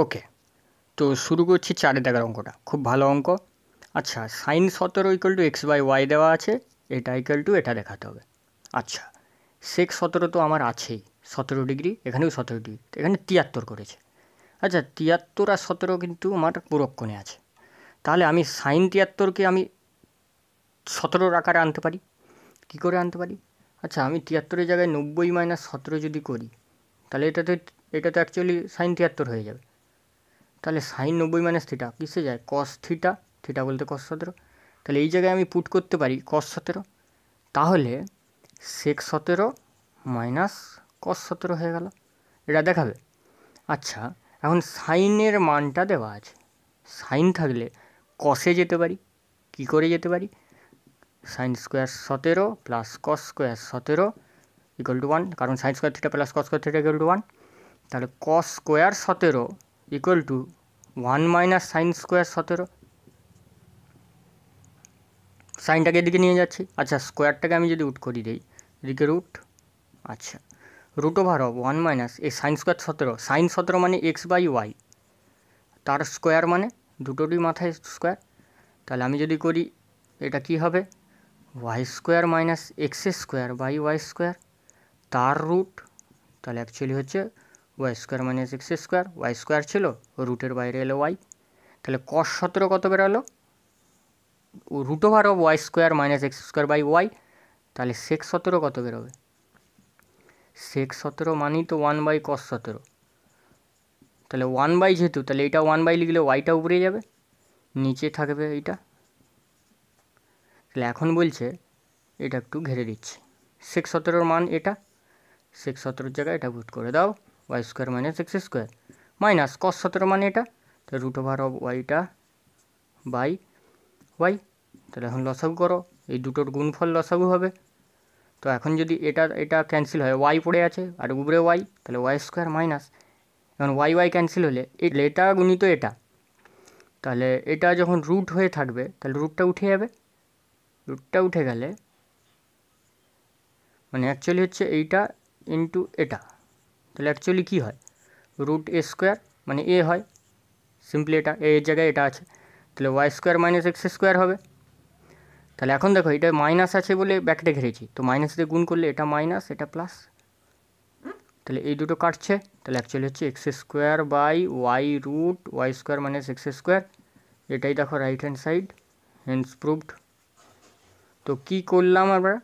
ওকে তো শুরু করছি চার দেখার অঙ্কটা খুব ভালো অঙ্ক আচ্ছা সাইন সতেরো equal to x by y দেওয়া আছে এটা ইকুয়াল টু এটা দেখাতে হবে আচ্ছা সেক সতেরো তো আমার আছেই সতেরো ডিগ্রি এখানেও সতেরো ডিগ্রি এখানে তিয়াত্তর করেছে আচ্ছা তিয়াত্তর আর সতেরো কিন্তু আমার পুরক্ষণে আছে তাহলে আমি সাইন তিয়াত্তরকে আমি সতেরোর আকারে আনতে পারি কি করে আনতে পারি আচ্ছা আমি তিয়াত্তরের জায়গায় নব্বই মাইনাস সতেরো যদি করি তাহলে এটাতে এটা তো অ্যাকচুয়ালি সাইন তিয়াত্তর হয়ে যাবে তাহলে সাইন নব্বই মাইনাস থিটা কিসে যায় কস থিটা থিটা বলতে কস সতেরো তাহলে এই জায়গায় আমি পুট করতে পারি কস সতেরো তাহলে সেক সতেরো মাইনাস কস সতেরো হয়ে গেল এটা দেখাবে আচ্ছা এখন সাইনের মানটা দেওয়া আছে সাইন থাকলে কষে যেতে পারি কি করে যেতে পারি সাইন স্কোয়ার সতেরো প্লাস কস স্কোয়ার সতেরো ইকুয়াল টু ওয়ান কারণ sine square theta plus cos square theta equal to one তাহলে কস স্কোয়ার সতেরো equal to one minus sine square সতেরো সাইনটাকে এদিকে নিয়ে যাচ্ছি আচ্ছা স্কোয়ারটাকে আমি যদি উট করি দিই এদিকে রুট আচ্ছা root over of one minus এই সাইন স্কোয়ার সতেরো সাইন সতেরো মানে এক্স বাই ওয়াই তার স্কোয়ার মানে দুটোরই মাথায় স্কোয়ার তাহলে আমি যদি করি এটা কি হবে y square minus x square by y square তার রুট তাহলে অ্যাকচুয়ালি হচ্ছে y square minus x square y square ছিল রুটের বাইরে এলো ওয়াই তাহলে কস সতেরো কত বেরোলো root over of y square minus x square by y তাহলে সেক্স সতেরো কত বেরোবে সেক্স সতেরো মানেই তো ওয়ান বাই কস সতেরো তাহলে ওয়ান বাই যেহেতু তাহলে এটা ওয়ান বাই লিখলে ওয়াইটা উপরে যাবে নিচে থাকবে এইটা তাহলে এখন বলছে এটা একটু ঘেরে দিচ্ছি সেক্স সতেরোর মান এটা সেক্স সতেরোর জায়গায় এটা ভুট করে দাও y square minus x square minus cos সতেরো মানে এটা তো রুট ওভার অফ ওয়াইটা বাই ওয়াই তাহলে এখন লসাগু করো এই দুটোর গুণফল লসাগু হবে তো এখন যদি এটা এটা ক্যান্সেল হয় ওয়াই পড়ে আছে আর উপরে ওয়াই তাহলে ওয়াই স্কোয়ার মাইনাস এখন ওয়াই ওয়াই ক্যান্সেল হলে এটা গুণিত এটা তাহলে এটা যখন রুট হয়ে থাকবে তাহলে রুটটা উঠে যাবে রুটটা উঠে গেলে মানে অ্যাকচুয়ালি হচ্ছে এইটা ইন্টু এটা তাহলে অ্যাকচুয়ালি কী হয় রুট এ স্কোয়ার মানে এ হয় সিম্পলি এটা এর জায়গায় এটা আছে তাহলে y square minus x square হবে তাহলে এখন দেখো এটা মাইনাস আছে বলে ব্যাকটে ঘেরেছি তো মাইনাস দিয়ে গুণ করলে এটা মাইনাস এটা প্লাস তাহলে এই দুটো কাটছে তাহলে অ্যাকচুয়ালি হচ্ছে x square by y root y square minus x square এটাই দেখো right hand side hands proved তো কী করলাম আমরা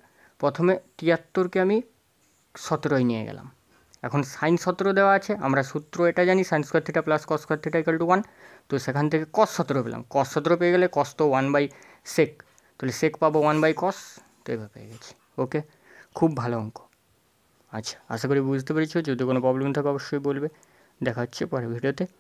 প্রথমে তিয়াত্তরকে আমি সতেরোয় নিয়ে গেলাম এখন সাইন সতেরো দেওয়া আছে আমরা সূত্র এটা জানি sine square theta plus cos square theta equal to one তো সেখান থেকে কস সতেরো পেলাম কস সতেরো পেয়ে গেলে কস তো ওয়ান বাই সেক তাহলে সেক পাবো ওয়ান বাই কস তো এভাবে পেয়ে গেছি ওকে খুব ভালো অঙ্ক আচ্ছা আশা করি বুঝতে পেরেছি যদি কোনো প্রবলেম থাকে অবশ্যই বলবে দেখা হচ্ছে পরের ভিডিওতে